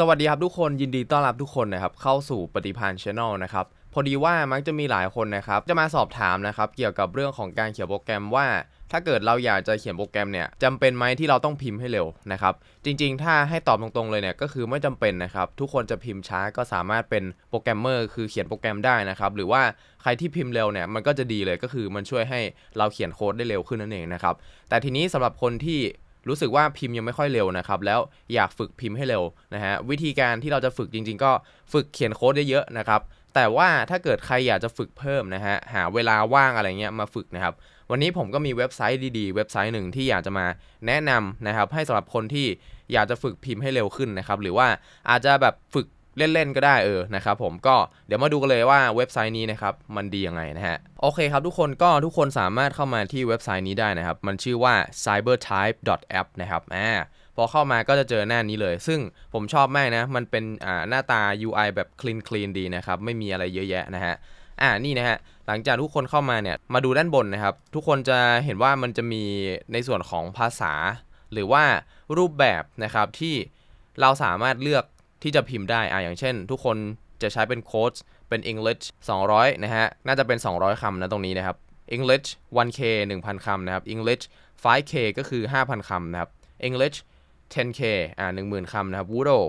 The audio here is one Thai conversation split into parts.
สวัสดีครับทุกคนยินดีต้อนรับทุกคนนะครับเข้าสู่ปฏิพานชแนลนะครับพอดีว่ามักจะมีหลายคนนะครับจะมาสอบถามนะครับ เกี่ยวกับเรื่องของการเขียนโปรแกรมว่าถ้าเกิดเราอยากจะเขียนโปรแกรมเนี่ยจำเป็นไหมที่เราต้องพิมพ์ให้เร็วนะครับจริง ๆ ถ้าให้ตอบตรงๆเลยเนี่ยก็คือไม่จำเป็นนะครับทุกคนจะพิมพ์ช้าก็สามารถเป็นโปรแกรมเมอร์คือเขียนโปรแกรมได้นะครับหรือว่าใครที่พิมพ์เร็วเนี่ยมันก็จะดีเลยก็คือมันช่วยให้เราเขียนโค้ดได้เร็วขึ้นนั่นเองนะครับแต่ทีนี้สำหรับคนที่รู้สึกว่าพิมพ์ยังไม่ค่อยเร็วนะครับ แล้วอยากฝึกพิมพ์ให้เร็วนะฮะ วิธีการที่เราจะฝึกจริงๆ ก็ฝึกเขียนโค้ดเยอะๆนะครับ แต่ว่าถ้าเกิดใครอยากจะฝึกเพิ่มนะฮะหาเวลาว่างอะไรเงี้ยมาฝึกนะครับ วันนี้ผมก็มีเว็บไซต์ดีๆเว็บไซต์หนึ่งที่อยากจะมาแนะนำนะครับให้สำหรับคนที่อยากจะฝึกพิมพ์ให้เร็วขึ้นนะครับหรือว่าอาจจะแบบฝึกเล่นๆก็ได้เออนะครับผมก็เดี๋ยวมาดูกันเลยว่าเว็บไซต์นี้นะครับ มันดียังไงนะฮะ โอเคครับทุกคนก็ทุกคนสามารถเข้ามาที่เว็บไซต์นี้ได้นะครับ มันชื่อว่า cybertype.app นะครับอ่าพอเข้ามาก็จะเจอหน้านี้เลย ซึ่งผมชอบมากนะ มันเป็นอ่าหน้าตา UI แบบ clean clean ดีนะครับ ไม่มีอะไรเยอะแยะนะฮะ อ่านี่นะฮะ หลังจากทุกคนเข้ามาเนี่ยมาดูด้านบนนะครับ ทุกคนจะเห็นว่ามันจะมีในส่วนของภาษา หรือว่ารูปแบบนะครับที่เราสามารถเลือกที่จะพิมพ์ได้ อ่ะอย่างเช่น ทุกคนจะใช้เป็นโค้ด เป็น English 200 นะฮะ น่าจะเป็น 200 คำนะ ตรงนี้นะครับ English 1K 1,000 คำนะครับ English 5K ก็คือ 5,000 คำนะครับ English 10K อ่า10,000 คำนะครับ Woodle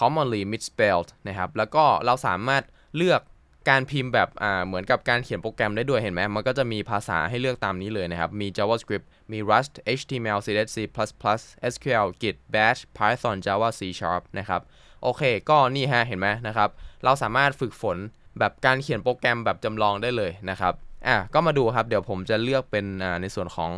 commonly misspelled นะครับ แล้วก็เราสามารถเลือกการพิมพ์แบบ อ่า เหมือนกับการเขียนโปรแกรมได้ด้วยเห็นไหม มันก็จะมีภาษาให้เลือกตามนี้เลยนะครับ มี JavaScript มี Rust HTML CSS SQL Git Bash Python Java C Sharp นะครับโอเค ก็นี่ฮะ เห็นไหมนะครับ เราสามารถฝึกฝนแบบการเขียนโปรแกรมแบบจำลองได้เลยนะครับ อ่ะ ก็มาดูครับ เดี๋ยวผมจะเลือกเป็นในส่วนของ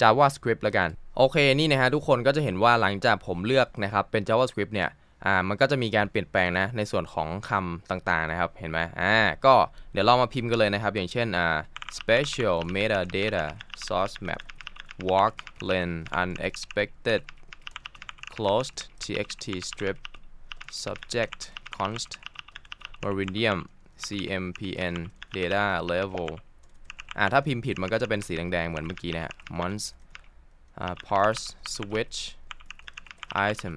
JavaScript ละกัน โอเค นี่นะฮะ ทุกคนก็จะเห็นว่าหลังจากผมเลือกนะครับ เป็น JavaScript เนี่ย อ่า มันก็จะมีการเปลี่ยนแปลงนะ ในส่วนของคำต่างๆนะครับ เห็นไหมอ่า ก็เดี๋ยวเรามาพิมพ์กันเลยนะครับ อย่างเช่นอ่า special metadata source map walk len unexpected closed txt strip subject const meridian cmpn data level อ่า ถ้าพิมพ์ผิดมันก็จะเป็นสีแดงๆเหมือนเมื่อกี้นะฮะ months uh, parse switch item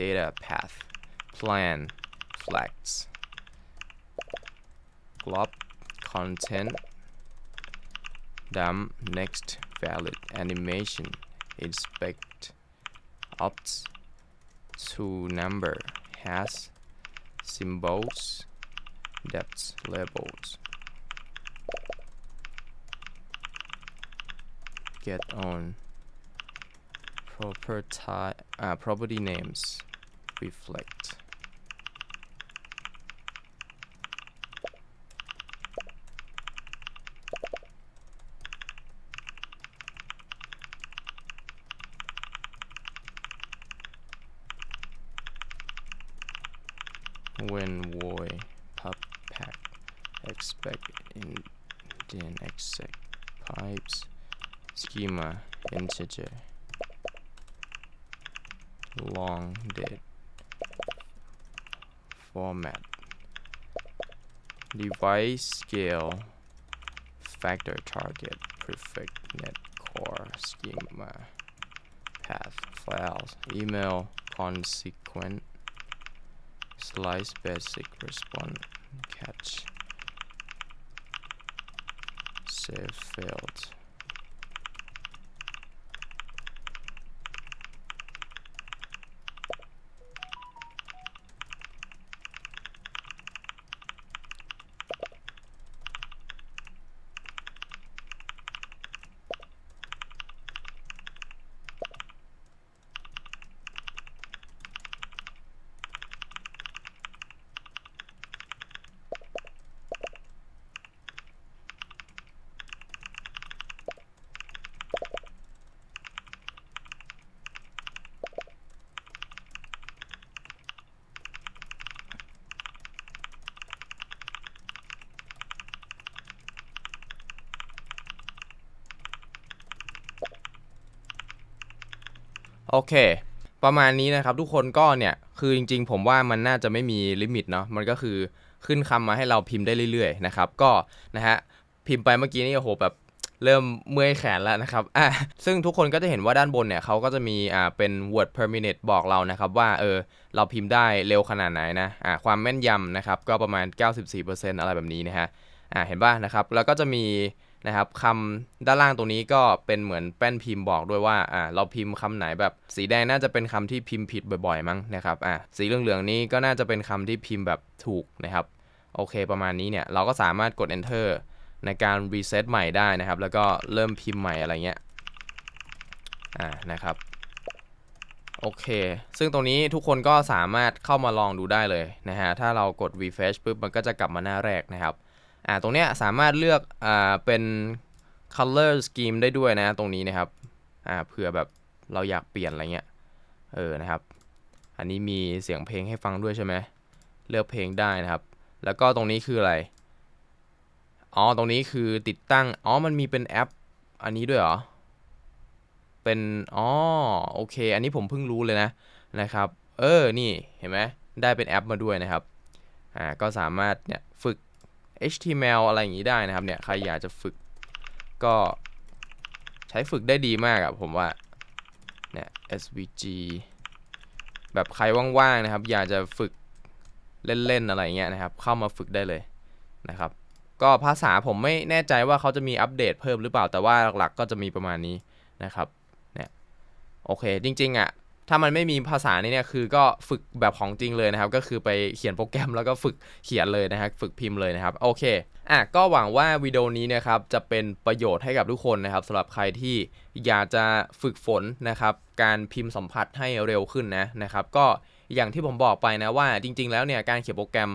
data path plan flex glob content dump next valid animation inspect opt to number has symbols depth labels get on uh, property names reflect when pop, pack, expect in then exec pipes schema integer long date format device scale factor target perfect, net core schema path files email consequent slice basic respond catch save failed โอเคประมาณนี้นะครับทุกคนก็เนี่ยคือจริงๆ ผมว่ามันน่าจะไม่มีลิมิตเนาะมันก็คือขึ้นคำมาให้เราพิมพ์ได้เรื่อยๆนะครับก็นะฮะพิมพ์ไปเมื่อกี้นี่โอ้โหแบบเริ่มเมื่อยแขนแล้วนะครับอ่ะซึ่งทุกคนก็จะเห็นว่าด้านบนเนี่ยเขาก็จะมีอ่าเป็น word per minute บอกเรานะครับว่าเออเราพิมพ์ได้เร็วขนาดไหนนะอ่าความแม่นยำนะครับก็ประมาณ 94%อะไรแบบนี้นะฮะอ่าเห็นป่ะนะครับแล้วก็จะมีนะครับคำด้านล่างตรงนี้ก็เป็นเหมือนแป้นพิมพ์บอกด้วยว่าอ่าเราพิมพ์คำไหนแบบ สีแดงน่าจะเป็นคำที่พิมพ์ผิดบ่อย ๆ มั้งนะครับอ่าสีเหลือง ๆ นี้ก็น่าจะเป็นคำที่พิมพ์แบบถูกนะครับโอเค ประมาณนี้เนี่ยเราก็สามารถกด enter ในการรีเซ็ตใหม่ได้นะครับ แล้วก็เริ่มพิมพ์ใหม่อะไรเงี้ยอ่านะครับโอเค ซึ่งตรงนี้ทุกคนก็สามารถเข้ามาลองดูได้เลยนะฮะถ้าเรากด refresh ปุ๊บมันก็จะกลับมาหน้าแรกนะครับอ่า ตรงเนี้ยสามารถเลือก อ่า เป็น color scheme ได้ด้วยนะตรงนี้นะครับ อ่า เผื่อแบบเราอยากเปลี่ยนอะไรเงี้ย เออ นะครับ อันนี้มีเสียงเพลงให้ฟังด้วยใช่ไหมเลือกเพลงได้นะครับ แล้วก็ตรงนี้คืออะไร อ๋อ ตรงนี้คือติดตั้ง อ๋อ มันมีเป็นแอป อันนี้ด้วยเหรอ เป็น อ๋อ โอเค อันนี้ผมเพิ่งรู้เลยนะ นะครับ เออ นี่ เห็นไหมได้เป็นแอปมาด้วยนะครับ อ่า ก็สามารถเนี่ย ฝึก HTML อะไรอย่างนี้ได้นะครับ เนี่ยใครอยากจะฝึกก็ใช้ฝึกได้ดีมากอะผมว่าเนี่ย SVG แบบใคร ว่างๆนะครับ อยากจะฝึกเล่นๆ อะไรเงี้ยนะ ครับ เข้ามาฝึกได้เลยนะครับ ก็ภาษาผมไม่แน่ใจว่าเขาจะ มีอัปเดต เพิ่มหรือเปล่าแต่ว่าหลัก ๆ ก็จะมีประมาณนี้นะครับเนี่ยโอเคจริงๆอะ่ะถ้ามันไม่มีภาษานี่เนี่ยคือก็ฝึกแบบของจริงเลยนะครับ ก็คือไปเขียนโปรแกรมแล้วก็ฝึกเขียนเลยนะครับฝึกพิมพ์เลยนะครับโอเคอ่ะก็หวังว่าวิดีโอนี้นะครับจะเป็นประโยชน์ให้กับทุกคนนะครับสำหรับใครที่อยากจะฝึกฝนนะครับการพิมพ์สัมผัสให้เร็วขึ้นนะนะครับ ก็อย่างที่ผมบอกไปนะว่า จริงๆ แล้วเนี่ยการเขียนโปรแกรม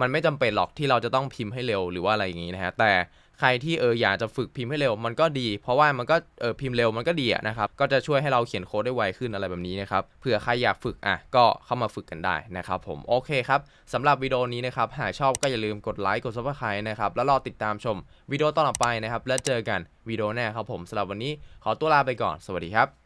มันไม่จำเป็นหรอกที่เราจะต้องพิมพ์ให้เร็วหรือว่าอะไรอย่างนี้นะฮะแต่ใครที่เอออยากจะฝึกพิมพ์ให้เร็วมันก็ดีเพราะว่ามันก็เออพิมพ์เร็วมันก็ดีนะครับก็จะช่วยให้เราเขียนโค้ดได้ไวขึ้นอะไรแบบนี้นะครับเผื่อใครอยากฝึกอ่ะก็เข้ามาฝึกกันได้นะครับผมโอเคครับสำหรับวิดีโอนี้นะครับหากชอบก็อย่าลืมกดไลค์กดซับสไครต์นะครับแล้วรอติดตามชมวิดีโอต่อไปนะครับแล้วเจอกันวิดีโอหน้าครับผมสำหรับวันนี้ขอตัวลาไปก่อนสวัสดีครับ